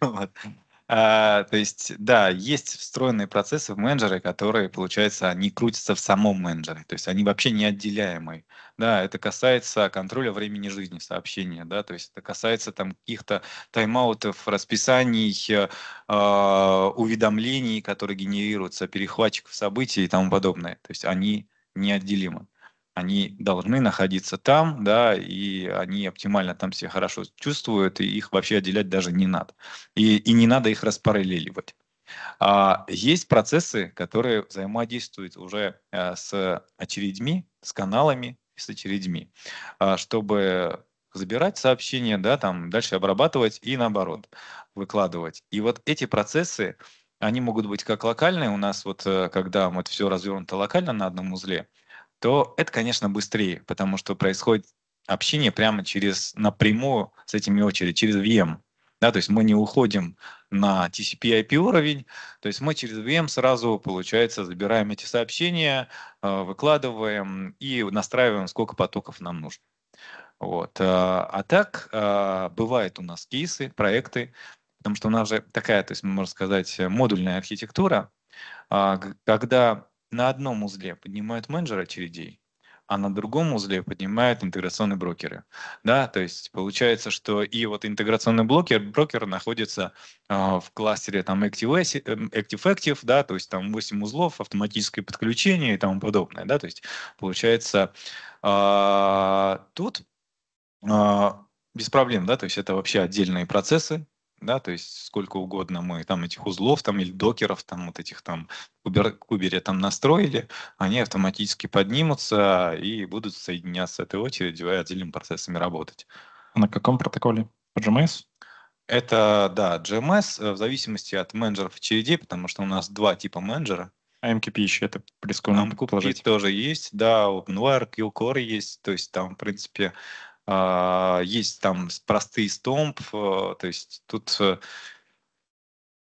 [SPEAKER 1] А, то есть, да, есть встроенные процессы в менеджеры, которые, получается, они крутятся в самом менеджере, то есть они вообще неотделяемые. Да, это касается контроля времени жизни сообщения, да, то есть это касается там каких-то тайм-аутов, расписаний, э, а, уведомлений, которые генерируются, перехватчиков событий и тому подобное. То есть они неотделимы они должны находиться там, да, и они оптимально там все хорошо чувствуют, и их вообще отделять даже не надо. И, и не надо их распараллеливать. А есть процессы, которые взаимодействуют уже э, с очередьми, с каналами с очередьми, а чтобы забирать сообщения, да, там дальше обрабатывать и наоборот выкладывать. И вот эти процессы, они могут быть как локальные. У нас вот, э, когда вот все развернуто локально на одном узле, то это, конечно, быстрее, потому что происходит общение прямо через напрямую с этими очередями, через VM. Да, то есть мы не уходим на TCP-IP уровень, то есть мы через VM сразу, получается, забираем эти сообщения, э, выкладываем и настраиваем, сколько потоков нам нужно. Вот. Э, а так э, бывают у нас кейсы, проекты, потому что у нас же такая, то есть можно сказать, модульная архитектура, а, когда на одном узле поднимают менеджеры очередей, а на другом узле поднимают интеграционные брокеры. Да, то есть получается, что и вот интеграционный блокер, брокер находится э, в кластере там Active, Active Active, да, то есть там 8 узлов, автоматическое подключение и тому подобное, да, то есть получается э, тут э, без проблем, да, то есть это вообще отдельные процессы, да, то есть сколько угодно мы там этих узлов там или докеров там вот этих там кубер, кубере там настроили, они автоматически поднимутся и будут соединяться этой очередью и отдельными процессами работать.
[SPEAKER 4] А на каком протоколе? По GMS?
[SPEAKER 1] Это, да, GMS э, в зависимости от менеджеров очередей, потому что у нас два типа менеджера. А MQP еще это близко MQP положить. тоже есть, да, OpenWire, QCore есть, то есть там, в принципе, а, есть там простые стомп, э, то есть тут э,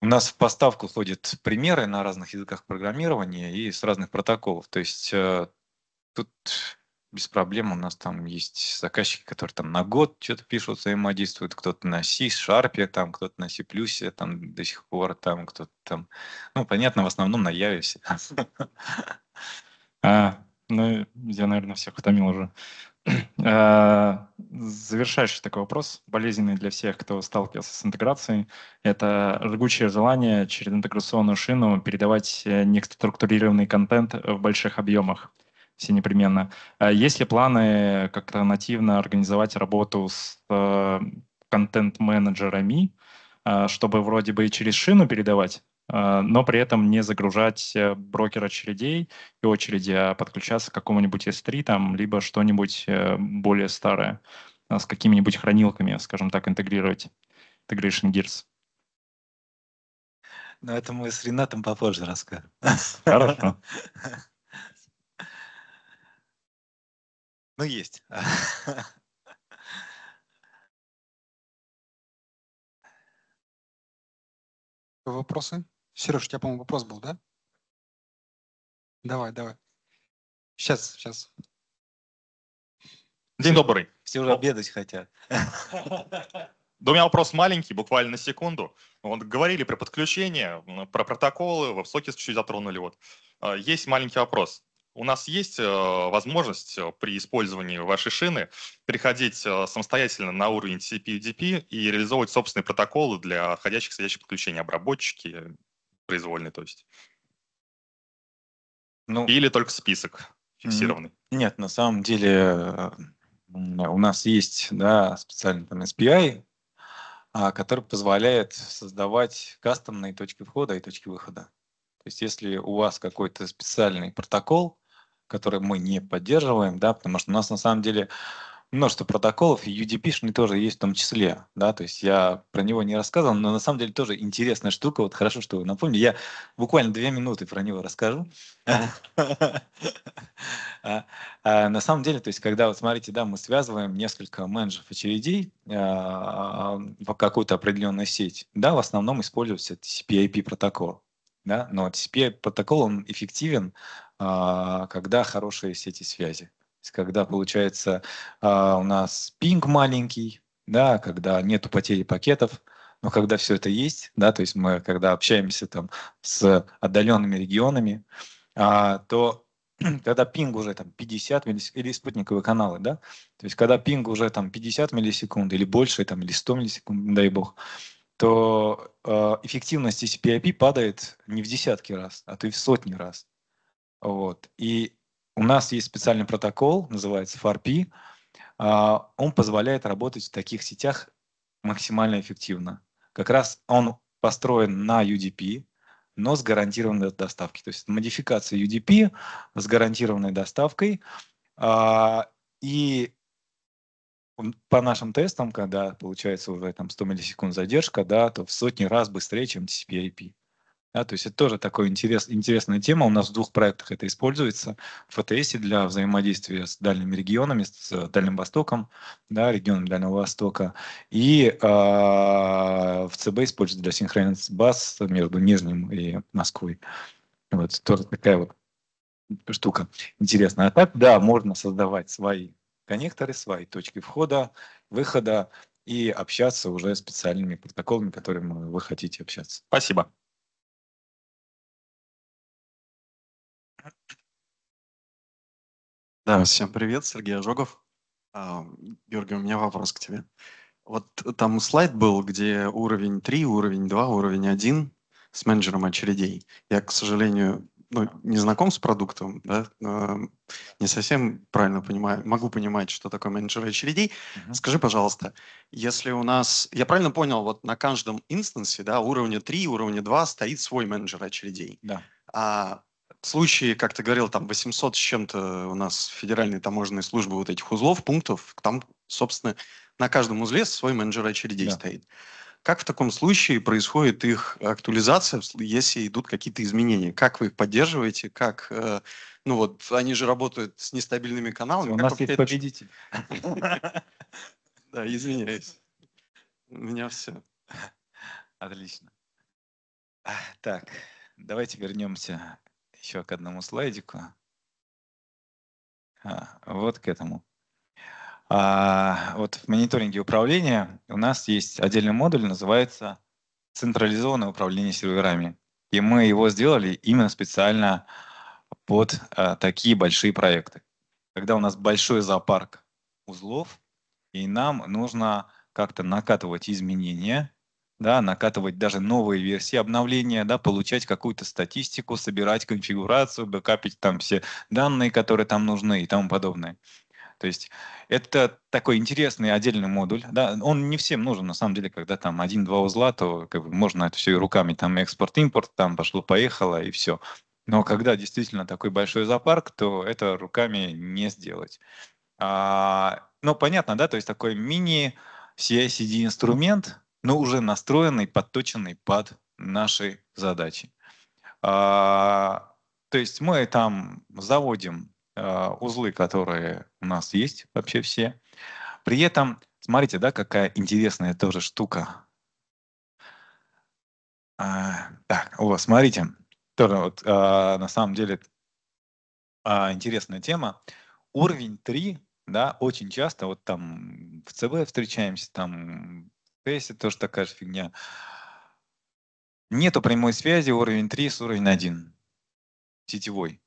[SPEAKER 1] у нас в поставку ходят примеры на разных языках программирования и с разных протоколов. То есть э, тут без проблем у нас там есть заказчики, которые там на год что-то пишут, взаимодействуют, кто-то на C, Sharp, там кто-то на C++, там до сих пор, там кто-то там, ну, понятно, в основном на Яве а,
[SPEAKER 4] ну, я, наверное, всех утомил уже. А, завершающий такой вопрос, болезненный для всех, кто сталкивался с интеграцией, это жгучее желание через интеграционную шину передавать э, неструктурированный контент в больших объемах все непременно. А есть ли планы как-то нативно организовать работу с э, контент-менеджерами, а, чтобы вроде бы и через шину передавать, а, но при этом не загружать э, брокер очередей и очереди, а подключаться к какому-нибудь S3, там, либо что-нибудь э, более старое а, с какими-нибудь хранилками, скажем так, интегрировать Integration Gears.
[SPEAKER 1] Но ну, это мы с Ренатом попозже расскажем. Хорошо. Ну, есть.
[SPEAKER 3] Вопросы? Сереж, у тебя, по-моему, вопрос был, да? Давай, давай. Сейчас, сейчас.
[SPEAKER 2] День добрый. Все уже обедать хотят. Да у меня вопрос маленький, буквально на секунду. Вот говорили про подключение, про протоколы, веб-сокет чуть-чуть затронули. Вот. А, есть маленький вопрос. У нас есть э, возможность э, при использовании вашей шины переходить э, самостоятельно на уровень TCP и DP и реализовывать собственные протоколы для входящих и сходящих подключений, обработчики произвольный, то есть. Ну, Или только список
[SPEAKER 1] фиксированный? Нет, на самом деле э, у нас есть да, специальный там SPI, а, который позволяет создавать кастомные точки входа и точки выхода. То есть если у вас какой-то специальный протокол, который мы не поддерживаем, да, потому что у нас на самом деле множество протоколов, и UDP-шный тоже есть в том числе, да, то есть я про него не рассказывал, но на самом деле тоже интересная штука, вот хорошо, что вы напомнили, я буквально две минуты про него расскажу. А, на самом деле, то есть когда, вот смотрите, да, мы связываем несколько менеджеров очередей а, в какую-то определенную сеть, да, в основном используется TCP-IP протокол, да, но TCP-протокол, он эффективен, а, когда хорошие сети связи, когда получается а, у нас пинг маленький, да, когда нет потери пакетов, но когда все это есть, да, то есть мы когда общаемся там с отдаленными регионами, а, то когда пинг уже там 50 миллисекунд, или спутниковые каналы, да, то есть когда пинг уже там 50 миллисекунд или больше, там, или 100 миллисекунд, дай бог, то э, эффективность TCP-IP падает не в десятки раз, а то и в сотни раз. Вот. И у нас есть специальный протокол, называется FARP. А, он позволяет работать в таких сетях максимально эффективно. Как раз он построен на UDP, но с гарантированной доставкой. То есть модификация UDP с гарантированной доставкой. А, и по нашим тестам, когда получается уже там 100 миллисекунд задержка, да, то в сотни раз быстрее, чем TCP IP. Да, то есть это тоже такая интерес, интересная тема. У нас в двух проектах это используется. В ФТС для взаимодействия с дальними регионами, с Дальним Востоком, да, регионом Дальнего Востока. И э, в ЦБ используется для синхронизации баз между Нижним и Москвой. Вот тоже такая вот штука интересная. А так, да, можно создавать свои коннекторы, свои точки входа, выхода и общаться уже специальными протоколами, которыми вы хотите общаться. Спасибо.
[SPEAKER 3] Да, всем привет, Сергей Ожогов.
[SPEAKER 2] А, Георгий, у меня вопрос к тебе. Вот там слайд был, где уровень 3, уровень 2, уровень 1 с менеджером очередей. Я, к сожалению, ну, не знаком с продуктом, да, а, не совсем правильно понимаю, могу понимать, что такое менеджер очередей. uh Скажи, пожалуйста, если у нас, я правильно понял, вот на каждом инстансе, да, уровня 3, уровня 2 стоит свой менеджер очередей. Да. А в случае, как ты говорил, там 800 с чем-то у нас федеральные таможенные службы вот этих узлов, пунктов, там, собственно, на каждом узле свой менеджер очередей да. стоит. Как в таком случае происходит их актуализация, если идут какие-то изменения? Как вы их поддерживаете? Как, э, ну вот, они же работают с нестабильными каналами. У как нас есть это...
[SPEAKER 1] победитель. Да, извиняюсь. У меня все. Отлично. Так, давайте вернемся еще к одному слайдику. А, вот к этому. А, вот в мониторинге управления у нас есть отдельный модуль, называется «Централизованное управление серверами». И мы его сделали именно специально под а, такие большие проекты. Когда у нас большой зоопарк узлов, и нам нужно как-то накатывать изменения да, накатывать даже новые версии обновления, да, получать какую-то статистику, собирать конфигурацию, бэкапить там все данные, которые там нужны и тому подобное. То есть это такой интересный отдельный модуль. Да? Он не всем нужен, на самом деле, когда там один-два узла, то как бы, можно это все и руками, там экспорт-импорт, там пошло-поехало и все. Но когда действительно такой большой зоопарк, то это руками не сделать. А, ну, понятно, да, то есть такой мини CI-CD инструмент, но уже настроенный, подточенный под наши задачи. А, то есть мы там заводим а, узлы, которые у нас есть вообще все. При этом, смотрите, да, какая интересная тоже штука. А, так, о, смотрите, тоже вот а, на самом деле а, интересная тема. Уровень 3, да, очень часто вот там в ЦБ встречаемся, там Space тоже такая же фигня. Нету прямой связи уровень 3 с уровень 1 сетевой.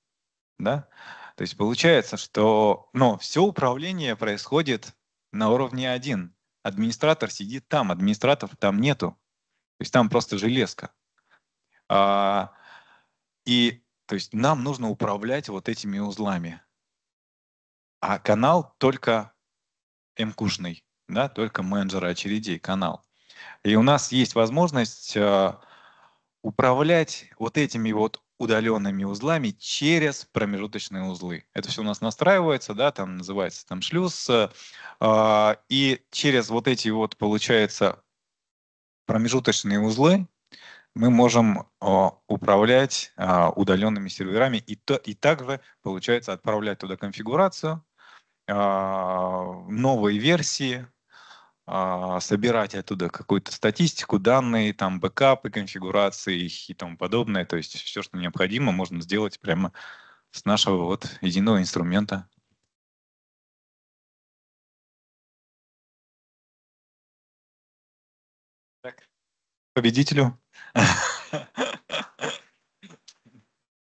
[SPEAKER 1] Да? То есть получается, что но все управление происходит на уровне 1. Администратор сидит там, администраторов там нету. То есть там просто железка. А, и то есть нам нужно управлять вот этими узлами. А канал только мкушный да, только менеджеры очередей, канал. И у нас есть возможность а, управлять вот этими вот удаленными узлами через промежуточные узлы. Это все у нас настраивается, да, там называется там шлюз, а, а, и через вот эти вот, получается, промежуточные узлы мы можем управлять удаленными серверами и, то, и также, получается, отправлять туда конфигурацию, новые версии, а, собирать оттуда какую-то статистику, данные, там бэкапы, конфигурации и тому подобное. То есть все, что необходимо, можно сделать прямо с нашего вот единого инструмента.
[SPEAKER 3] Так, победителю.